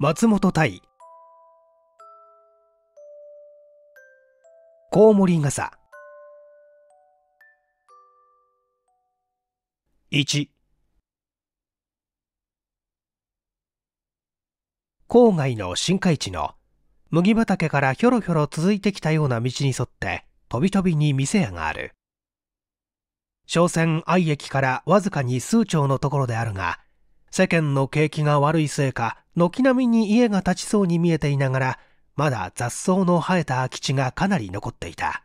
松本対コウモリ傘一郊外の深海地の麦畑からひょろひょろ続いてきたような道に沿ってとびとびに店屋がある商船愛駅からわずかに数丁のところであるが世間の景気が悪いせいか軒並みに家が建ちそうに見えていながらまだ雑草の生えた空き地がかなり残っていた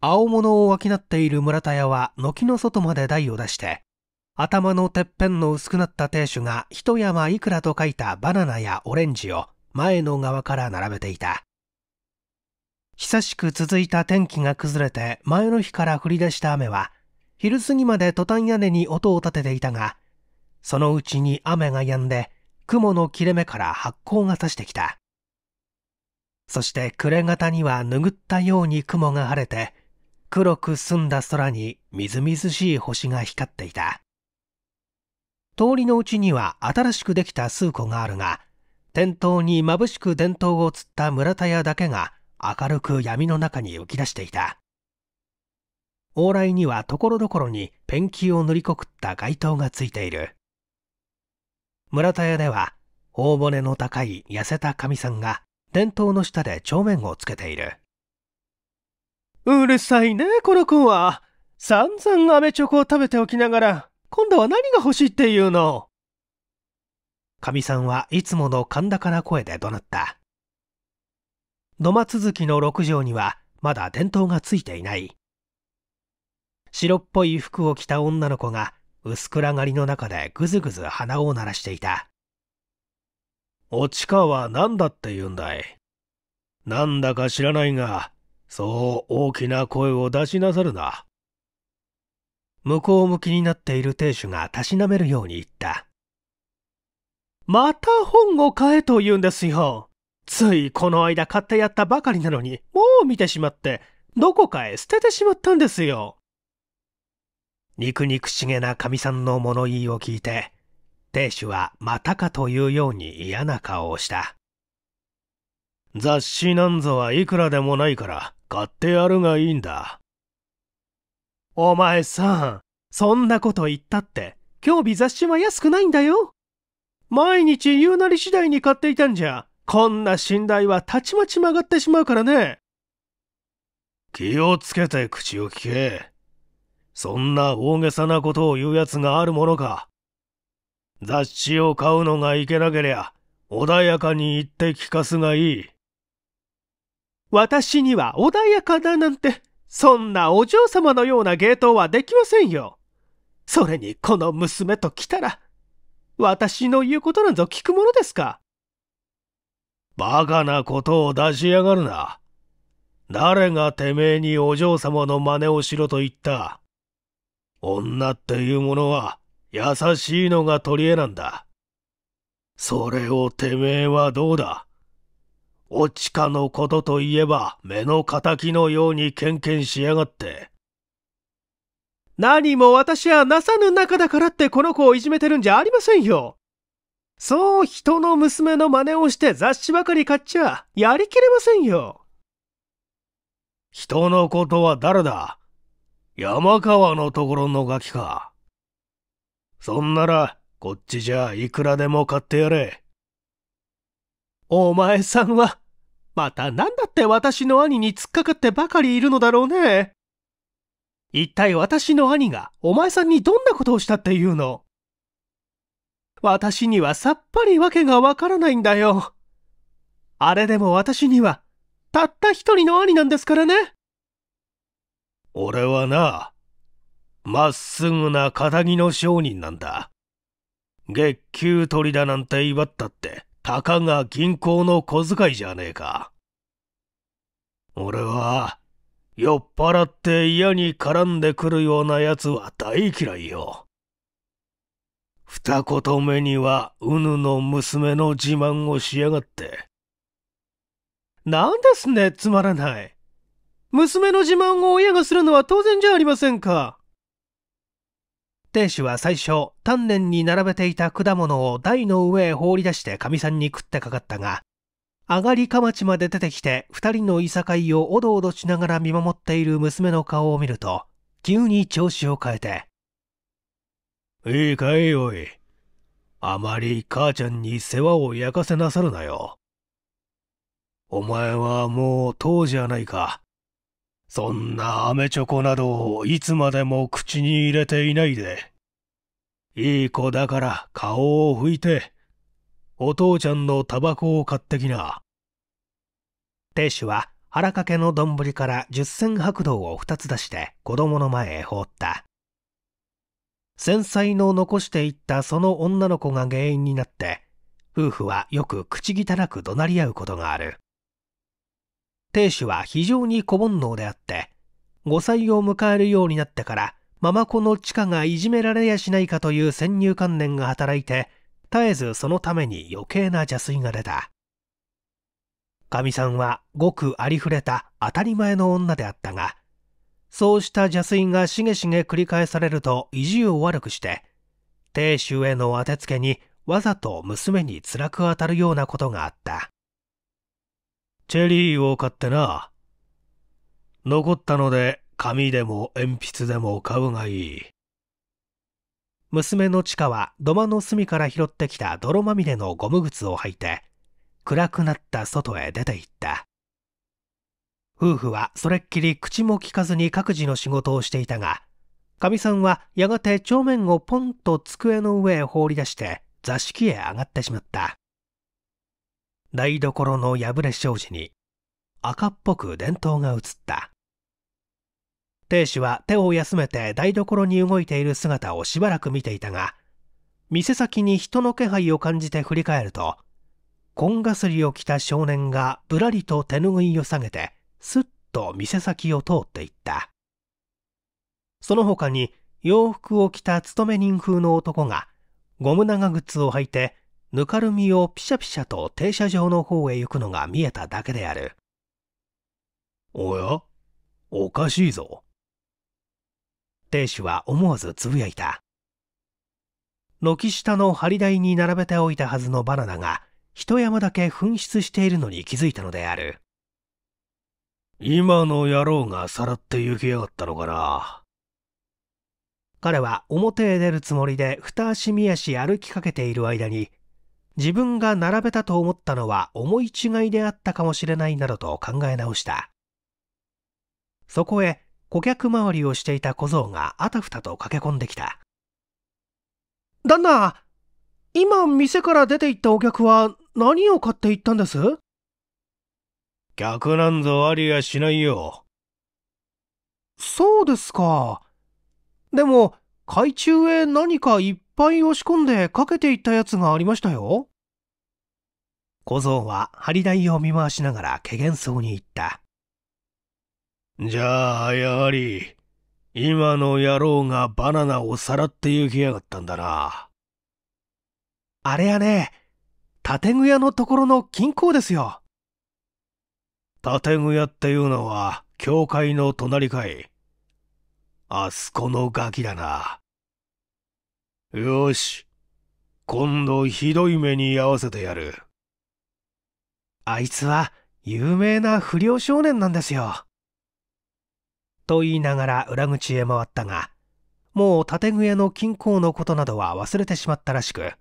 青物を商っている村田屋は軒の外まで台を出して頭のてっぺんの薄くなった亭主が一山いくらと書いたバナナやオレンジを前の側から並べていた久しく続いた天気が崩れて前の日から降り出した雨は昼過ぎまでトタン屋根に音を立てていたがそのうちに雨が止んで雲の切れ目から発光が差してきたそして暮れ方には拭ったように雲が晴れて黒く澄んだ空にみずみずしい星が光っていた通りのうちには新しくできた数個があるが店頭に眩しく伝統をつった村田屋だけが明るく闇の中に浮き出していた往来にはところどころにペンキを塗りこくった街灯がついている村田屋では大骨の高い痩せたかみさんが伝統の下で帳面をつけているうるさいねこの子は散々アメチョコを食べておきながら今度は何が欲しいっていうのかみさんはいつもの甲高な声で怒鳴った土間続きの6畳にはまだ伝統がついていない白っぽい服を着た女の子が薄暗がりの中でぐずぐず鼻を鳴らしていた。おちかは何だって言うんだいなんだか知らないが、そう大きな声を出しなさるな。向こう向きになっている亭主がたしなめるように言った。また本を買えと言うんですよ。ついこの間買ってやったばかりなのに、もう見てしまって、どこかへ捨ててしまったんですよ。肉肉しげなかみさんの物言いを聞いて、亭主はまたかというように嫌な顔をした。雑誌なんぞはいくらでもないから買ってやるがいいんだ。お前さん、そんなこと言ったって、今日日雑誌は安くないんだよ。毎日言うなり次第に買っていたんじゃ、こんな信頼はたちまち曲がってしまうからね。気をつけて口を聞け。そんな大げさなことを言うやつがあるものか。雑誌を買うのがいけなけりゃ、穏やかに言って聞かすがいい。私には穏やかだなんて、そんなお嬢様のような芸当はできませんよ。それにこの娘と来たら、私の言うことなんぞ聞くものですか。バカなことを出しやがるな。誰がてめえにお嬢様の真似をしろと言った女っていうものは優しいのが取り柄なんだ。それをてめえはどうだおちかのことといえば目の敵のようにケンケンしやがって。何も私はなさぬ仲だからってこの子をいじめてるんじゃありませんよ。そう人の娘の真似をして雑誌ばかり買っちゃやりきれませんよ。人のことは誰だ山川のところのガキか。そんなら、こっちじゃいくらでも買ってやれ。お前さんは、また何だって私の兄に突っかかってばかりいるのだろうね。一体私の兄がお前さんにどんなことをしたっていうの私にはさっぱりわけがわからないんだよ。あれでも私には、たった一人の兄なんですからね。俺はな、まっすぐな仇の商人なんだ。月給取りだなんて威張ったって、たかが銀行の小遣いじゃねえか。俺は、酔っ払って嫌に絡んでくるような奴は大嫌いよ。二言目には、うぬの娘の自慢をしやがって。なんですね、つまらない。娘の自慢を親がするのは当然じゃありませんか。亭主は最初、丹念に並べていた果物を台の上へ放り出してかみさんに食ってかかったが、上がりかまちまで出てきて二人のいさかいをおどおどしながら見守っている娘の顔を見ると、急に調子を変えて、いいかいおい。あまり母ちゃんに世話を焼かせなさるなよ。お前はもう当時やないか。そんな飴チョコなどをいつまでも口に入れていないで。いい子だから顔を拭いて、お父ちゃんのタバコを買ってきな。亭主は腹掛けの丼から十銭白銅を二つ出して子供の前へ放った。繊細の残していったその女の子が原因になって、夫婦はよく口汚く怒鳴り合うことがある。亭主は非常に小煩悩であって5歳を迎えるようになってからママ子の地下がいじめられやしないかという先入観念が働いて絶えずそのために余計な邪推が出たかみさんはごくありふれた当たり前の女であったがそうした邪推がしげしげ繰り返されると意地を悪くして亭主への当てつけにわざと娘に辛く当たるようなことがあったチェリーを買ってな。残ったので紙でも鉛筆でも買うがいい。娘のチカは土間の隅から拾ってきた泥まみれのゴム靴を履いて、暗くなった外へ出て行った。夫婦はそれっきり口も聞かずに各自の仕事をしていたが、かみさんはやがて帳面をポンと机の上へ放り出して座敷へ上がってしまった。台所の破れ障子に赤っぽく電灯が映った亭主は手を休めて台所に動いている姿をしばらく見ていたが店先に人の気配を感じて振り返ると紺がすりを着た少年がぶらりと手ぬぐいを下げてすっと店先を通っていったその他に洋服を着た勤め人風の男がゴム長靴を履いてぬかるみをピシャピシャと停車場の方へ行くのが見えただけである。おやおかしいぞ。亭主は思わずつぶやいた。軒下の張り台に並べておいたはずのバナナが、一山だけ紛失しているのに気づいたのである。今の野郎がさらって行きやがったのかな。彼は表へ出るつもりで二足三足歩きかけている間に自分が並べたと思ったのは思い違いであったかもしれないなどと考え直した。そこへ顧客回りをしていた小僧があたふたと駆け込んできた。旦那、今店から出て行ったお客は何を買って行ったんです客なんぞありやしないよ。そうですか。でも、海中へ何か一ぱい押し込んでかけていったやつがありましたよ。小僧は針台を見回しながらけげんそうに言った。じゃあ、やはり、今の野郎がバナナをさらって行きやがったんだな。あれやね、建具屋のところの金庫ですよ。建具屋っていうのは、教会の隣かい。あそこのガキだな。よし。今度ひどい目に遭わせてやる。あいつは有名な不良少年なんですよ。と言いながら裏口へ回ったが、もう建具屋の金庫のことなどは忘れてしまったらしく、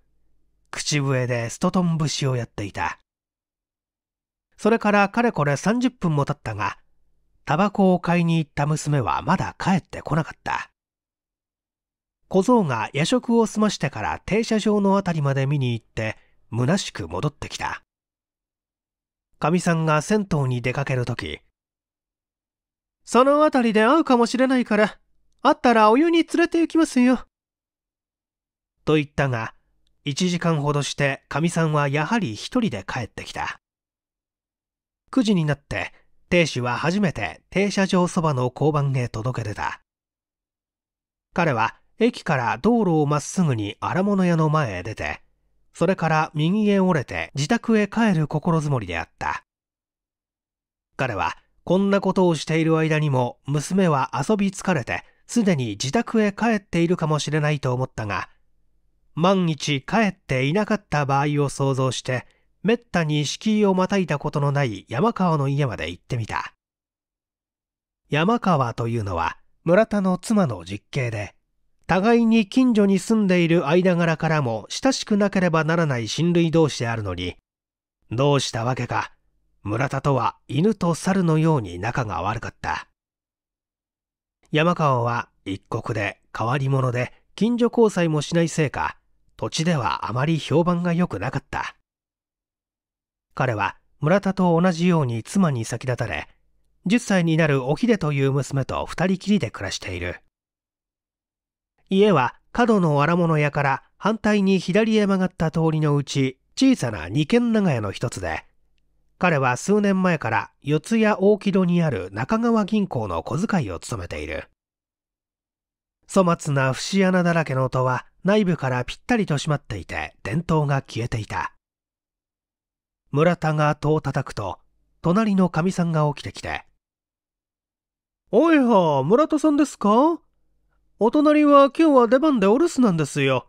口笛でストトン節をやっていた。それからかれこれ30分も経ったが、タバコを買いに行った娘はまだ帰ってこなかった。小僧が夜食を済ましてから停車場のあたりまで見に行って、虚しく戻ってきた。かみさんが銭湯に出かけるとき、そのあたりで会うかもしれないから、会ったらお湯に連れて行きますよ。と言ったが、1時間ほどしてかみさんはやはり一人で帰ってきた。9時になって、亭主は初めて停車場そばの交番へ届け出た。彼は駅から道路をまっすぐに荒物屋の前へ出て、それから右へ折れて自宅へ帰る心づもりであった。彼はこんなことをしている間にも娘は遊び疲れてすでに自宅へ帰っているかもしれないと思ったが、万一帰っていなかった場合を想像して、めったに敷居をまたいたことのない山川の家まで行ってみた。山川というのは村田の妻の実刑で、互いに近所に住んでいる間柄からも親しくなければならない親類同士であるのに、どうしたわけか、村田とは犬と猿のように仲が悪かった。山川は一国で変わり者で近所交際もしないせいか、土地ではあまり評判が良くなかった。彼は村田と同じように妻に先立たれ、10歳になるおひでという娘と二人きりで暮らしている。家は角の荒物屋から反対に左へ曲がった通りのうち小さな二軒長屋の一つで、彼は数年前から四谷大木戸にある中川銀行の小遣いを務めている。粗末な節穴だらけの戸は内部からぴったりと閉まっていて伝統が消えていた。村田が戸を叩くと、隣のかみさんが起きてきて、おいは、村田さんですかお隣は今日は出番でお留守なんですよ。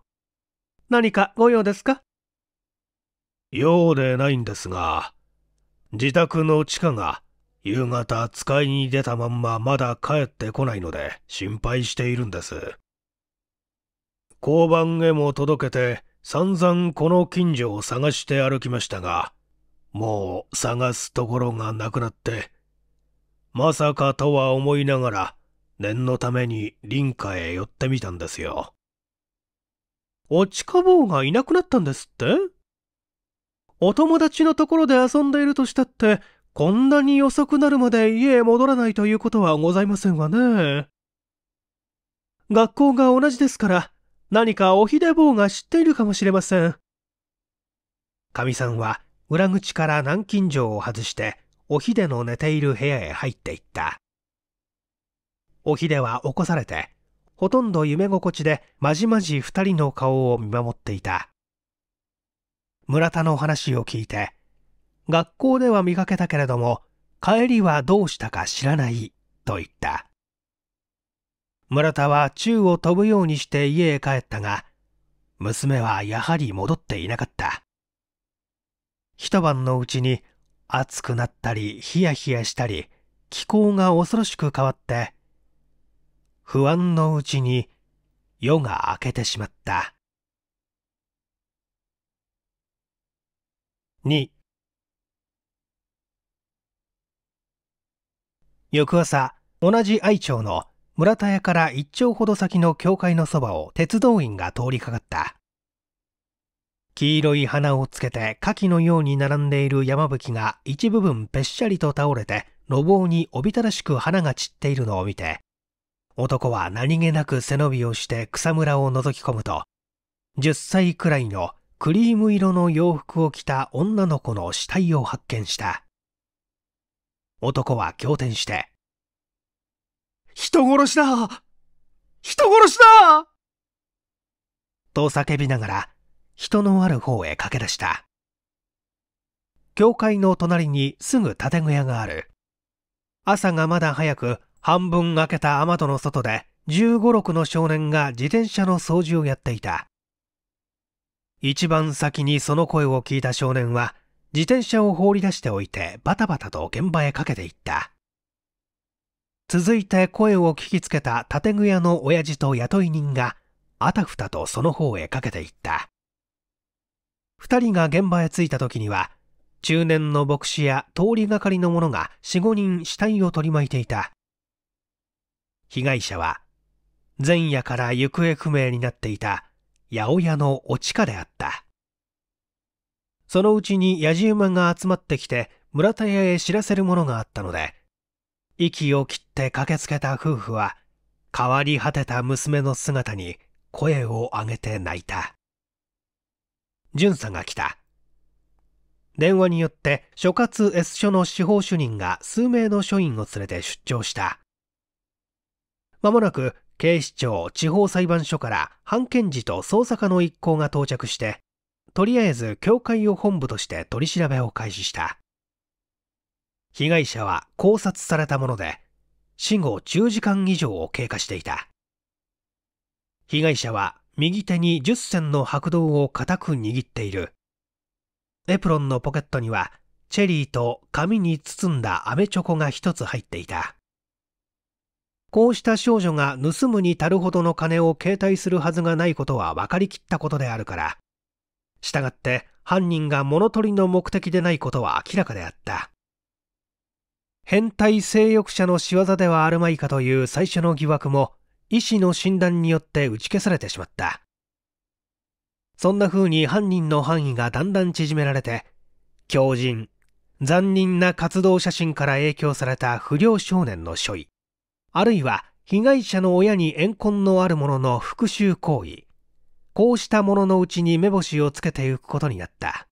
何かご用ですか用でないんですが、自宅の地下が夕方使いに出たまんままだ帰ってこないので心配しているんです。交番へも届けて散々この近所を探して歩きましたが、もう探すところがなくなって、まさかとは思いながら念のために林家へ寄ってみたんですよ。落ちかぼうがいなくなったんですってお友達のところで遊んでいるとしたって、こんなに遅くなるまで家へ戻らないということはございませんわね。学校が同じですから、何かおひで坊が知っているかもしれません。かみさんは裏口から南京錠を外して、おひでの寝ている部屋へ入っていった。おひでは起こされて、ほとんど夢心地でまじまじ二人の顔を見守っていた。村田の話を聞いて、学校では見かけたけれども、帰りはどうしたか知らないと言った。村田は宙を飛ぶようにして家へ帰ったが、娘はやはり戻っていなかった。一晩のうちに暑くなったりヒヤヒヤしたり気候が恐ろしく変わって不安のうちに夜が明けてしまった。2翌朝、同じ愛町の村田屋から一丁ほど先の教会のそばを鉄道員が通りかかった。黄色い花をつけて牡蠣のように並んでいる山吹が一部分ぺっしゃりと倒れて、路傍におびただしく花が散っているのを見て、男は何気なく背伸びをして草むらを覗き込むと、10歳くらいのクリーム色の洋服を着た女の子の死体を発見した。男は仰天して、人殺しだ人殺しだと叫びながら、人のある方へ駆け出した。教会の隣にすぐ建具屋がある。朝がまだ早く、半分開けた雨戸の外で15、6の少年が自転車の掃除をやっていた。一番先にその声を聞いた少年は、自転車を放り出しておいてバタバタと現場へかけていった。続いて声を聞きつけた建具屋の親父と雇い人が、あたふたとその方へかけていった。二人が現場へ着いた時には、中年の牧師や通りがかりの者が四五人死体を取り巻いていた。被害者は前夜から行方不明になっていた八百屋のお地下であったそのうちにやじ馬が集まってきて村田屋へ知らせるものがあったので息を切って駆けつけた夫婦は変わり果てた娘の姿に声を上げて泣いた巡査が来た電話によって所轄 S 署の司法主任が数名の署員を連れて出張したまもなく警視庁地方裁判所から判検事と捜査課の一行が到着して、とりあえず教会を本部として取り調べを開始した。被害者は考察されたもので、死後10時間以上を経過していた。被害者は右手に10銭の白銅を固く握っている。エプロンのポケットにはチェリーと紙に包んだ飴チョコが一つ入っていた。こうした少女が盗むに足るほどの金を携帯するはずがないことは分かりきったことであるから。したがって犯人が物取りの目的でないことは明らかであった。変態性欲者の仕業ではあるまいかという最初の疑惑も医師の診断によって打ち消されてしまった。そんな風に犯人の範囲がだんだん縮められて、強人、残忍な活動写真から影響された不良少年の所意。あるいは被害者の親に怨恨のあるものの復讐行為こうしたもののうちに目星をつけてゆくことになった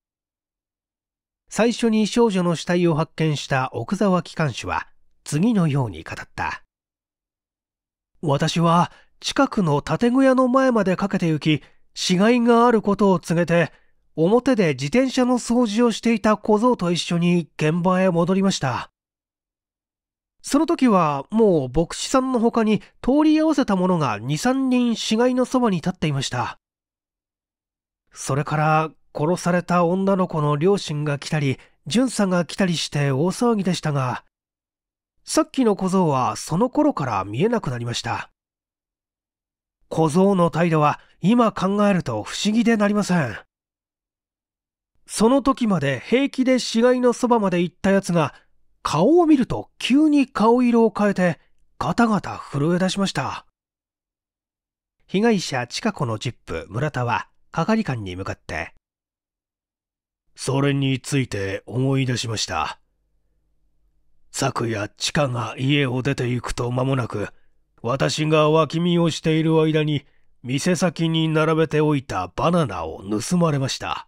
最初に少女の死体を発見した奥沢機関士は次のように語った私は近くの建具屋の前まで駆けて行き死骸があることを告げて表で自転車の掃除をしていた小僧と一緒に現場へ戻りましたその時はもう牧師さんの他に通り合わせた者が2、3人死骸のそばに立っていました。それから殺された女の子の両親が来たり、巡査が来たりして大騒ぎでしたが、さっきの小僧はその頃から見えなくなりました。小僧の態度は今考えると不思議でなりません。その時まで平気で死骸のそばまで行った奴が顔を見ると急に顔色を変えてガタガタ震え出しました。被害者近子のジップ村田は係官に向かって、それについて思い出しました。昨夜地下が家を出て行くと間もなく、私が脇見をしている間に店先に並べておいたバナナを盗まれました。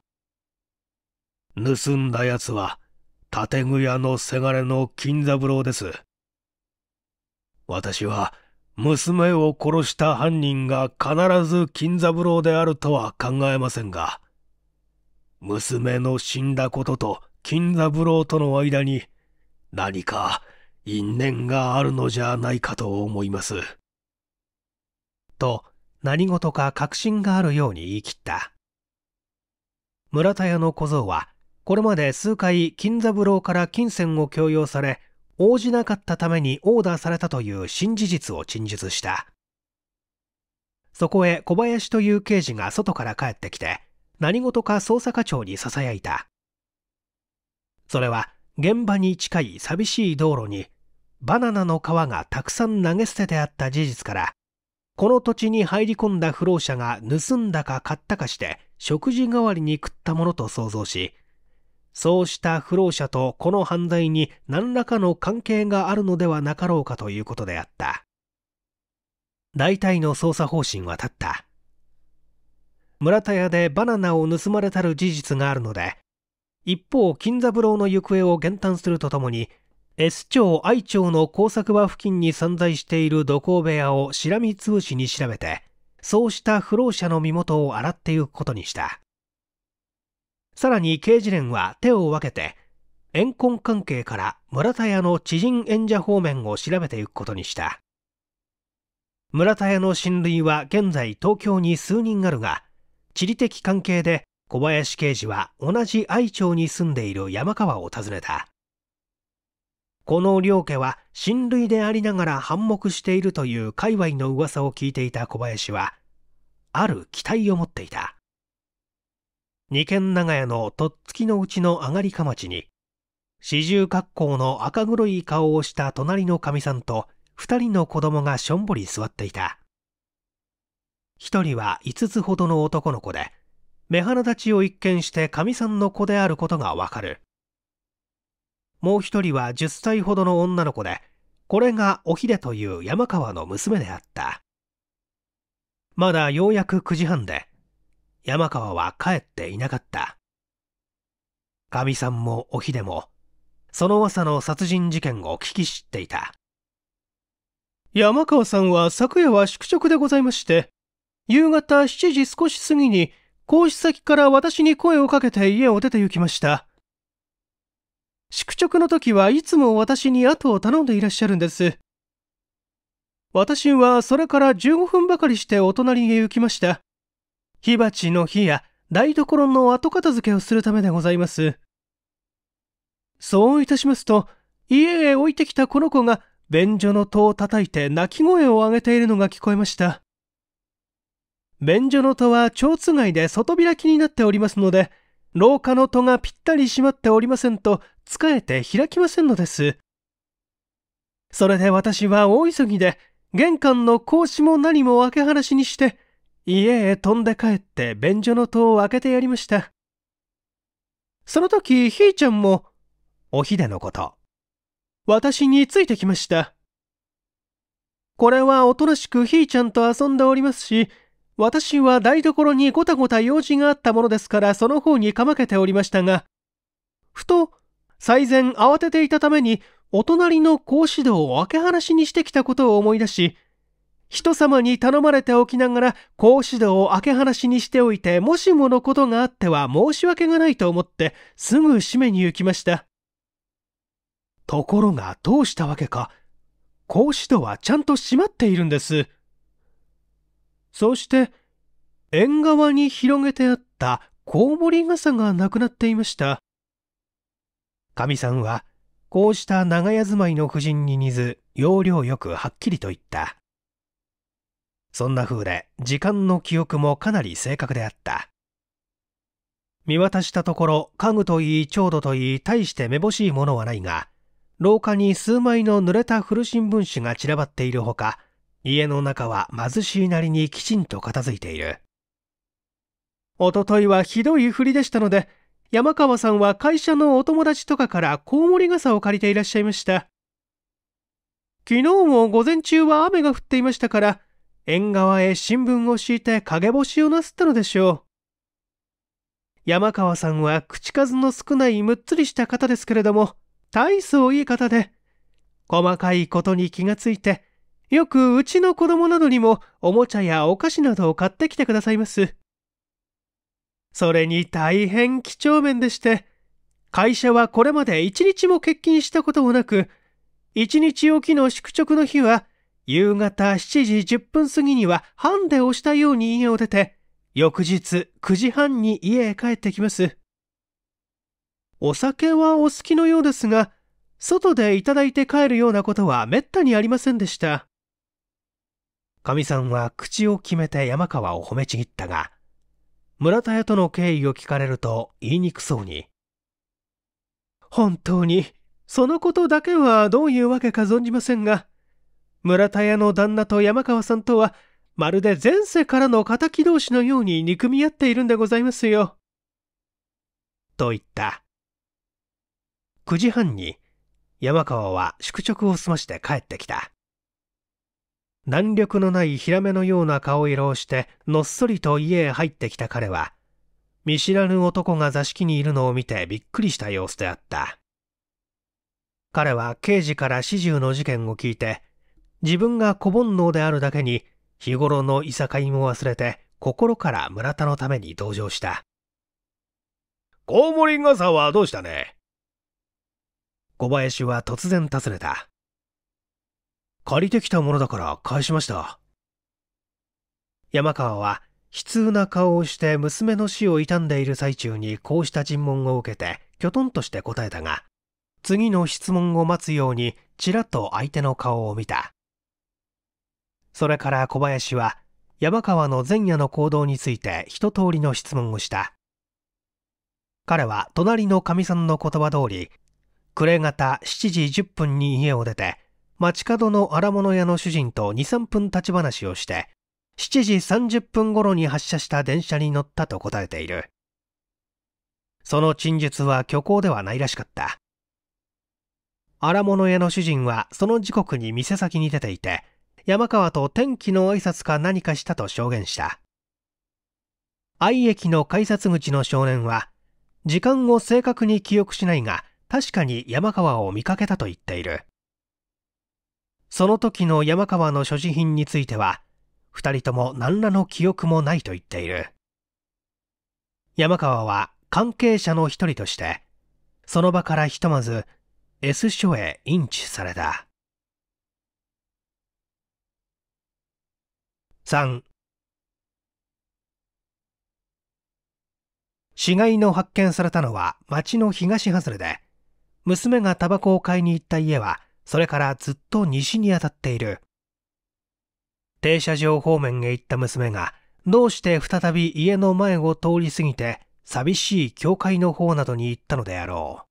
盗んだ奴は、建具屋のせがれの金三郎です。私は娘を殺した犯人が必ず金三郎であるとは考えませんが、娘の死んだことと金三郎との間に何か因縁があるのじゃないかと思います。と何事か確信があるように言い切った。村田屋の小僧はこれまで数回金三郎から金銭を強要され応じなかったためにオーダーされたという新事実を陳述したそこへ小林という刑事が外から帰ってきて何事か捜査課長に囁いたそれは現場に近い寂しい道路にバナナの皮がたくさん投げ捨ててあった事実からこの土地に入り込んだ不老者が盗んだか買ったかして食事代わりに食ったものと想像しそうした不老者とこの犯罪に何らかの関係があるのではなかろうかということであった。大体の捜査方針は立った。村田屋でバナナを盗まれたる事実があるので、一方、金三郎の行方を減反するとともに、S 町愛町の工作場付近に散在している土工部屋をしらみつぶしに調べて、そうした不老者の身元を洗っていくことにした。さらに刑事連は手を分けて、怨恨関係から村田屋の知人演者方面を調べていくことにした。村田屋の親類は現在東京に数人あるが、地理的関係で小林刑事は同じ愛町に住んでいる山川を訪ねた。この両家は親類でありながら反目しているという界隈の噂を聞いていた小林は、ある期待を持っていた。二軒長屋のとっつきのうちの上がりかちに、四十格好の赤黒い顔をした隣のかみさんと二人の子供がしょんぼり座っていた。一人は五つほどの男の子で、目鼻立ちを一見してかみさんの子であることがわかる。もう一人は10歳ほどの女の子で、これがおひでという山川の娘であった。まだようやく9時半で、山川は帰っていなかった。かみさんもおひでも、その朝の殺人事件を聞き知っていた。山川さんは昨夜は宿直でございまして、夕方7時少し過ぎに、講師先から私に声をかけて家を出て行きました。宿直の時はいつも私に後を頼んでいらっしゃるんです。私はそれから15分ばかりしてお隣へ行きました。火鉢の火や台所の後片付けをするためでございます。そういたしますと、家へ置いてきたこの子が便所の戸を叩いて泣き声を上げているのが聞こえました。便所の戸は蝶つがいで外開きになっておりますので、廊下の戸がぴったり閉まっておりませんと、使えて開きませんのです。それで私は大急ぎで、玄関の格子も何も開け放しにして、家へ飛んで帰って便所の戸を開けてやりました。その時、ひーちゃんも、おひでのこと、私についてきました。これはおとなしくひーちゃんと遊んでおりますし、私は台所にごたごた用事があったものですからその方にかまけておりましたが、ふと、最前慌てていたために、お隣の格子戸を開け放しにしてきたことを思い出し、人様に頼まれておきながら、格子戸を開け放しにしておいて、もしものことがあっては申し訳がないと思って、すぐ締めに行きました。ところが、どうしたわけか、格子戸はちゃんと閉まっているんです。そして、縁側に広げてあったコウモリ傘がなくなっていました。かみさんは、こうした長屋住まいの婦人に似ず、要領よくはっきりと言った。そんな風で時間の記憶もかなり正確であった見渡したところ家具といい調度といい大してめぼしいものはないが廊下に数枚の濡れた古新聞紙が散らばっているほか家の中は貧しいなりにきちんと片付いているおとといはひどい振りでしたので山川さんは会社のお友達とかからコウモリ傘を借りていらっしゃいました昨日も午前中は雨が降っていましたから縁側へ新聞を敷いて陰干しをなすったのでしょう。山川さんは口数の少ないむっつりした方ですけれども、大層いい方で、細かいことに気がついて、よくうちの子供などにもおもちゃやお菓子などを買ってきてくださいます。それに大変几帳面でして、会社はこれまで一日も欠勤したこともなく、一日おきの宿直の日は夕方7時10分過ぎにはハンデをしたように家を出て、翌日9時半に家へ帰ってきます。お酒はお好きのようですが、外でいただいて帰るようなことはめったにありませんでした。かみさんは口を決めて山川を褒めちぎったが、村田屋との経緯を聞かれると言いにくそうに。本当に、そのことだけはどういうわけか存じませんが、村田屋の旦那と山川さんとは、まるで前世からの敵同士のように憎み合っているんでございますよ。と言った。9時半に山川は宿直を済まして帰ってきた。弾力のないヒラメのような顔色をしてのっそりと家へ入ってきた彼は、見知らぬ男が座敷にいるのを見てびっくりした様子であった。彼は刑事から始終の事件を聞いて、自分が子煩悩であるだけに、日頃のいさかいも忘れて、心から村田のために同情した。コウモリ傘はどうしたね小林は突然尋ねた。借りてきたものだから返しました。山川は悲痛な顔をして娘の死を悼んでいる最中にこうした尋問を受けてきょとんとして答えたが次の質問を待つようにちらっと相手の顔を見たそれから小林は山川の前夜の行動について一通りの質問をした彼は隣のかみさんの言葉通り暮れ方7時10分に家を出て街角の荒物屋の主人と23分立ち話をして7時30分頃に発車した電車に乗ったと答えているその陳述は虚構ではないらしかった荒物屋の主人はその時刻に店先に出ていて山川と天気の挨拶か何かしたと証言した。愛駅の改札口の少年は、時間を正確に記憶しないが、確かに山川を見かけたと言っている。その時の山川の所持品については、二人とも何らの記憶もないと言っている。山川は関係者の一人として、その場からひとまず S 署へインチされた。3死骸の発見されたのは町の東外れで娘がタバコを買いに行った家はそれからずっと西に当たっている停車場方面へ行った娘がどうして再び家の前を通り過ぎて寂しい教会の方などに行ったのであろ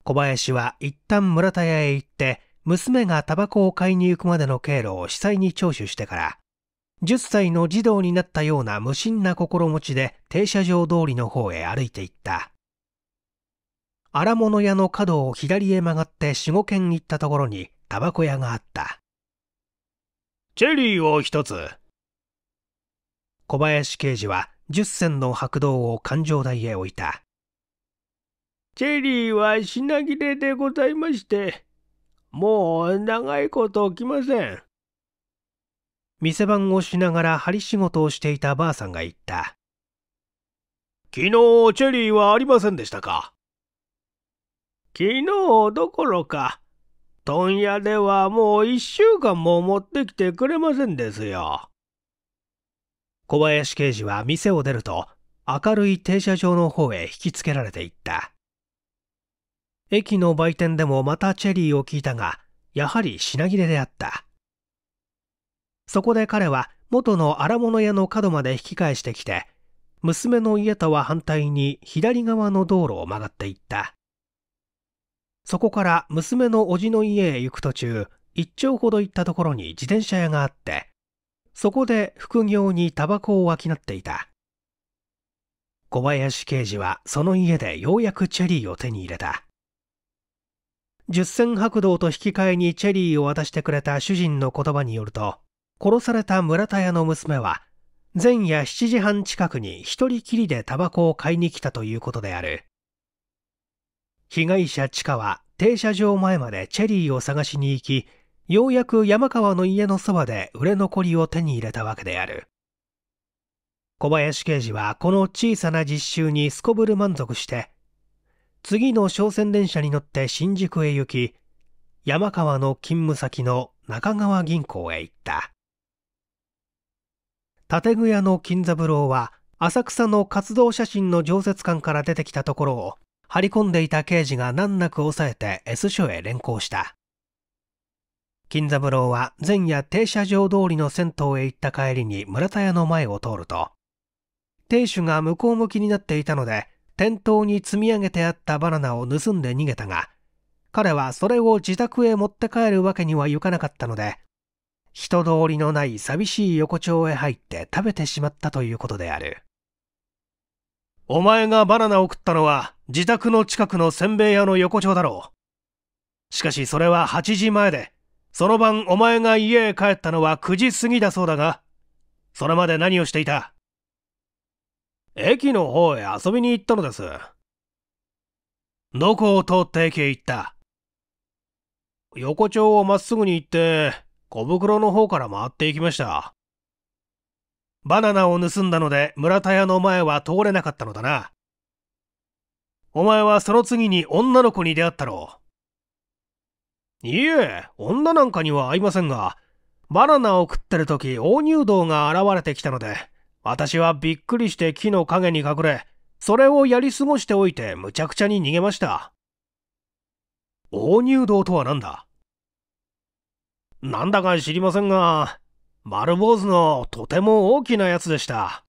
う小林は一旦村田屋へ行って娘がタバコを買いに行くまでの経路を司祭に聴取してから、10歳の児童になったような無心な心持ちで停車場通りの方へ歩いて行った。荒物屋の角を左へ曲がって4、5軒行ったところにタバコ屋があった。チェリーを一つ。小林刑事は10銭の白道を勘定台へ置いた。チェリーは品切れでございまして、もう長いこと来ません。店番をしながら針仕事をしていたばあさんが言った。昨日チェリーはありませんでしたか昨日どころか、問屋ではもう一週間も持ってきてくれませんですよ。小林刑事は店を出ると、明るい停車場の方へ引きつけられていった。駅の売店でもまたチェリーを聞いたが、やはり品切れであった。そこで彼は元の荒物屋の角まで引き返してきて、娘の家とは反対に左側の道路を曲がっていった。そこから娘の叔父の家へ行く途中、一丁ほど行ったところに自転車屋があって、そこで副業にタバコをきなっていた。小林刑事はその家でようやくチェリーを手に入れた。十銭白道と引き換えにチェリーを渡してくれた主人の言葉によると、殺された村田屋の娘は、前夜7時半近くに一人きりでタバコを買いに来たということである。被害者地下は停車場前までチェリーを探しに行き、ようやく山川の家のそばで売れ残りを手に入れたわけである。小林刑事はこの小さな実習にすこぶる満足して、次の商船電車に乗って新宿へ行き、山川の勤務先の中川銀行へ行った。建具屋の金三郎は、浅草の活動写真の常設館から出てきたところを、張り込んでいた刑事が難なく抑えて S 署へ連行した。金三郎は前夜停車場通りの銭湯へ行った帰りに村田屋の前を通ると、亭主が向こう向きになっていたので、店頭に積み上げてあったバナナを盗んで逃げたが、彼はそれを自宅へ持って帰るわけにはいかなかったので、人通りのない寂しい横丁へ入って食べてしまったということである。お前がバナナを食ったのは自宅の近くのせんべい屋の横丁だろう。しかしそれは8時前で、その晩お前が家へ帰ったのは9時過ぎだそうだが、それまで何をしていた駅の方へ遊びに行ったのです。どこを通って駅へ行った横丁をまっすぐに行って、小袋の方から回っていきました。バナナを盗んだので村田屋の前は通れなかったのだな。お前はその次に女の子に出会ったろう。いえ、女なんかには会いませんが、バナナを食ってる時、大乳道が現れてきたので、私はびっくりして木の陰に隠れ、それをやり過ごしておいてむちゃくちゃに逃げました。大入道とは何だなんだか知りませんが、丸坊主のとても大きなやつでした。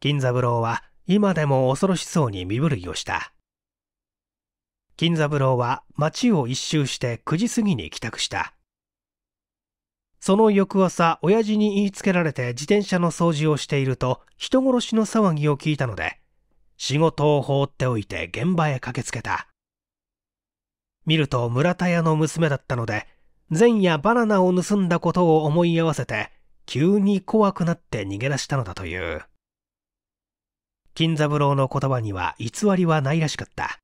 金三郎は今でも恐ろしそうに身震いをした。金三郎は町を一周して9時過ぎに帰宅した。その翌朝、親父に言いつけられて自転車の掃除をしていると、人殺しの騒ぎを聞いたので、仕事を放っておいて現場へ駆けつけた。見ると村田屋の娘だったので、前夜バナナを盗んだことを思い合わせて、急に怖くなって逃げ出したのだという。金三郎の言葉には偽りはないらしかった。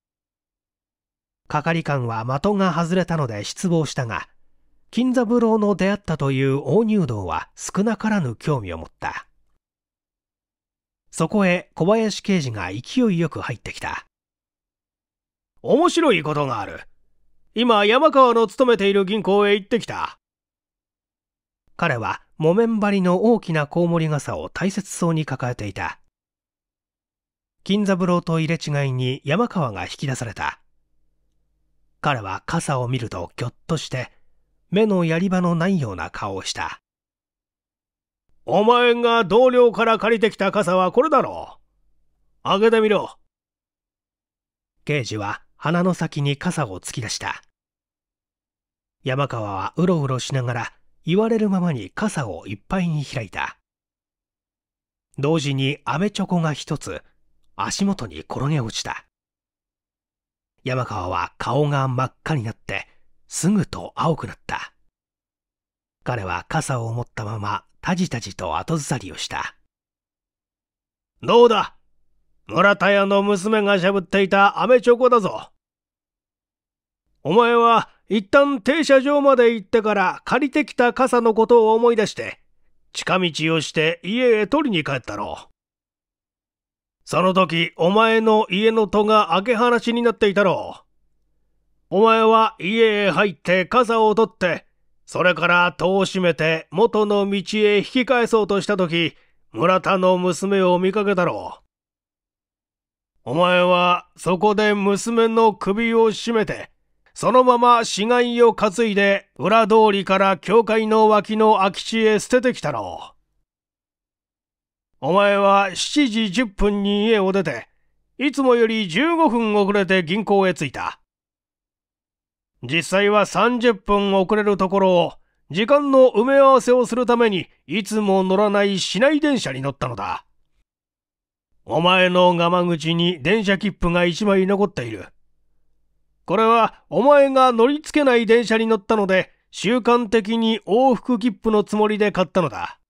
係官は的が外れたので失望したが、金三郎の出会ったという大入道は少なからぬ興味を持った。そこへ小林刑事が勢いよく入ってきた。面白いことがある。今、山川の勤めている銀行へ行ってきた。彼は木綿張りの大きなコウモリ傘を大切そうに抱えていた。金三郎と入れ違いに山川が引き出された。彼は傘を見るとぎょっとして目のやり場のないような顔をした。お前が同僚から借りてきた傘はこれだろう。開けてみろ。刑事は鼻の先に傘を突き出した。山川はうろうろしながら言われるままに傘をいっぱいに開いた。同時にアメチョコが一つ足元に転げ落ちた。山川は顔が真っ赤になってすぐと青くなった。彼は傘を持ったまま、たじたじと後ずさりをした。どうだ村田屋の娘がしゃぶっていた飴チョコだぞ。お前は一旦停車場まで行ってから借りてきた傘のことを思い出して、近道をして家へ取りに帰ったろう。その時お前の家の戸が開け放しになっていたろう。お前は家へ入って傘を取って、それから戸を閉めて元の道へ引き返そうとした時、村田の娘を見かけたろう。お前はそこで娘の首を絞めて、そのまま死骸を担いで裏通りから教会の脇の空き地へ捨ててきたろう。お前は7時10分に家を出て、いつもより15分遅れて銀行へ着いた。実際は30分遅れるところを、時間の埋め合わせをするために、いつも乗らない市内電車に乗ったのだ。お前の釜口に電車切符が一枚残っている。これはお前が乗りつけない電車に乗ったので、習慣的に往復切符のつもりで買ったのだ。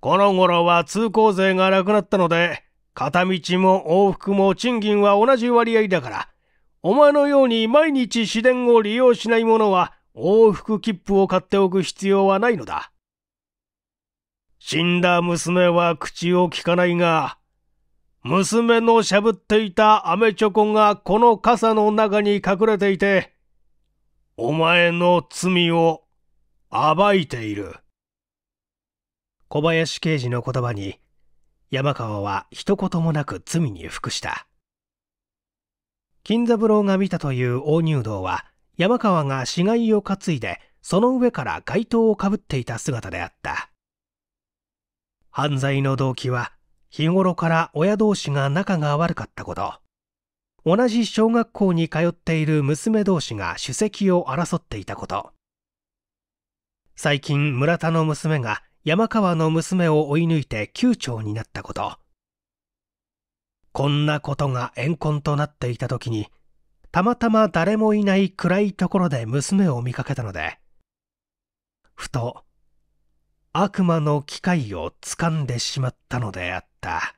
この頃は通行税がなくなったので、片道も往復も賃金は同じ割合だから、お前のように毎日市電を利用しない者は往復切符を買っておく必要はないのだ。死んだ娘は口をきかないが、娘のしゃぶっていたアメチョコがこの傘の中に隠れていて、お前の罪を暴いている。小林刑事の言葉に、山川は一言もなく罪に服した。金三郎が見たという大入道は山川が死骸を担いでその上から街灯をかぶっていた姿であった犯罪の動機は日頃から親同士が仲が悪かったこと同じ小学校に通っている娘同士が首席を争っていたこと最近村田の娘が山川の娘を追い抜いて宮長になったことこんなことが怨恨となっていた時に、たまたま誰もいない暗いところで娘を見かけたので、ふと悪魔の機会を掴んでしまったのであった。